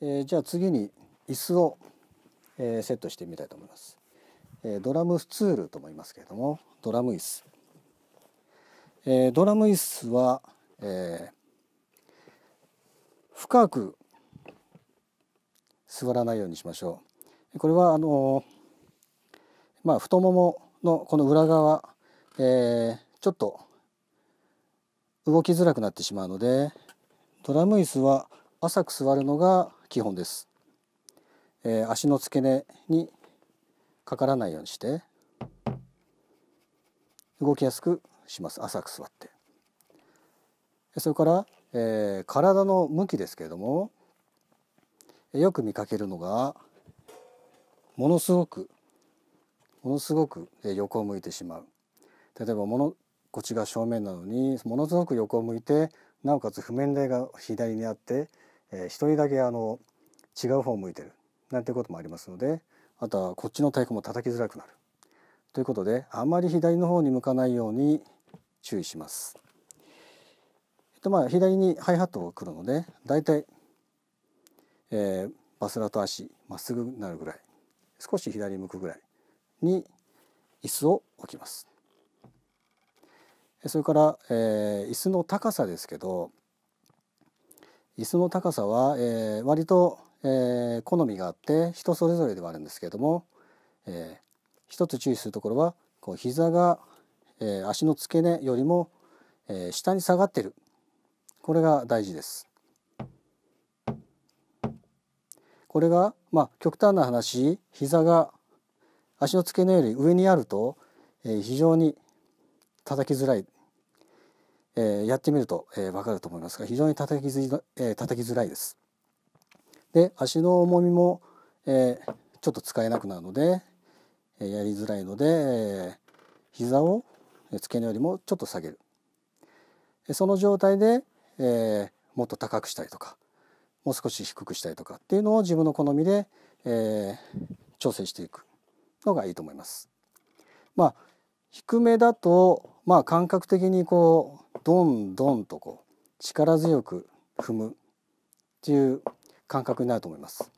えー、じゃあ次に椅子を、えー、セットしてみたいと思います、えー、ドラムスツールと思いますけれどもドラム椅子、えー、ドラム椅子は、えー、深く座らないようにしましょうこれはあのまあ太もものこの裏側、えー、ちょっと動きづらくなってしまうのでドラム椅子は浅く座るのが基本です、えー、足の付け根にかからないようにして動きやすくします浅く座ってそれから、えー、体の向きですけれどもよく見かけるのがものすごくものすごく横を向いてしまう例えばものこっちが正面なのにものすごく横を向いてなおかつ譜面台が左にあってえー、人だけあの違う方を向いてるなんてこともありますのであとはこっちの太鼓も叩きづらくなるということであまり左の方に向かないように注意します。と、まあ左にハイハットが来るのでだいたい、えー、バスラと足まっすぐなるぐらい少し左向くぐらいに椅子を置きます。それから、えー、椅子の高さですけど椅子の高さは、えー、割と、えー、好みがあって人それぞれではあるんですけれども、えー、一つ注意するところはこう膝が、えー、足の付け根よりも、えー、下に下がっているこれが大事です。これが、まあ、極端な話膝が足の付け根より上にあると、えー、非常に叩きづらいえー、やってみると、えー、分かると思いますが非常に叩きづ,、えー、叩きづらいです。で足の重みも、えー、ちょっと使えなくなるので、えやりづらいので、え膝を付け根よりもちょっと下げる。その状態で、えもっと高くしたりとかもう少し低くしたりとかっていうのを自分の好みで、え調整していくのがいいと思います。まあ低めだとまあ感覚的にこうどんどんとこう力強く踏むっていう感覚になると思います。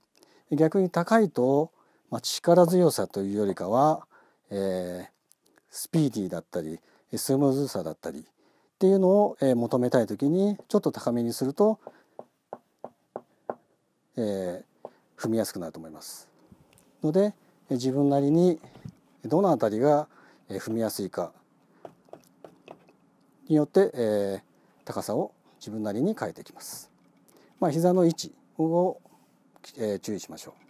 逆に高いと、まあ、力強さというよりかは、えー、スピーディーだったりスムーズさだったりっていうのを、えー、求めたい時にちょっと高めにすると、えー、踏みやすくなると思います。ので自分なりにどの辺りが踏みやすいかによって、えー、高さを自分なりに変えていきます。まあ、膝の位置を、えー、注意しましょう。